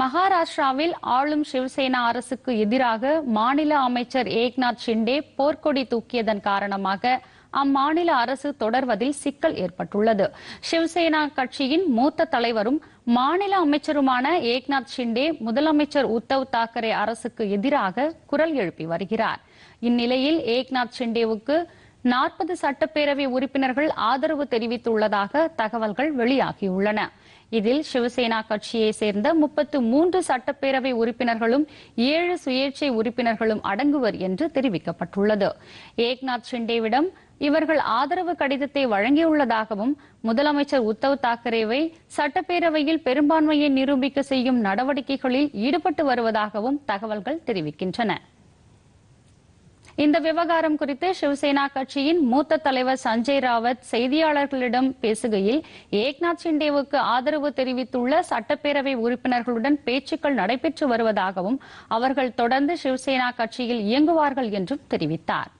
மகாராஷ்டிராவில் ஆளும் சிவசேனா அரசுக்கு எதிராக மாநில அமைச்சர் ஏக்நாத் ஷிண்டே போர்க்கொடி தூக்கியதன் காரணமாக அம்மாநில அரசு தொடர்வதில் சிக்கல் ஏற்பட்டுள்ளது சிவசேனா கட்சியின் மூத்த தலைவரும் மாநில அமைச்சருமான ஏக்நாத் ஷிண்டே முதலமைச்சர் உத்தவ் தாக்கரே அரசுக்கு எதிராக குரல் எழுப்பி வருகிறார் இந்நிலையில் ஏக்நாத் ஷிண்டேவுக்கு நாற்பது சட்டப்பேரவை உறுப்பினர்கள் ஆதரவு தெரிவித்துள்ளதாக தகவல்கள் வெளியாகியுள்ளன இதில் சிவசேனா கட்சியை சேர்ந்த முப்பத்து மூன்று சட்டப்பேரவை உறுப்பினர்களும் ஏழு சுயேட்சை உறுப்பினர்களும் அடங்குவர் என்று தெரிவிக்கப்பட்டுள்ளது ஏக்நாத் ஷிண்டேவிடம் இவர்கள் ஆதரவு கடிதத்தை வழங்கியுள்ளதாகவும் முதலமைச்சர் உத்தவ் தாக்கரேவை சட்டப்பேரவையில் பெரும்பான்மையை நிரூபிக்க செய்யும் நடவடிக்கைகளில் ஈடுபட்டு வருவதாகவும் தகவல்கள் தெரிவிக்கின்றன இந்த விவகாரம் குறித்து சிவசேனா கட்சியின் மூத்த தலைவர் சஞ்சய் ராவத் செய்தியாளர்களிடம் பேசுகையில் ஏக்நாத் சிண்டேவுக்கு ஆதரவு தெரிவித்துள்ள சட்டப்பேரவை உறுப்பினர்களுடன் பேச்சுக்கள் நடைபெற்று வருவதாகவும் அவர்கள் தொடர்ந்து சிவசேனா கட்சியில் இயங்குவார்கள் என்றும் தெரிவித்தார்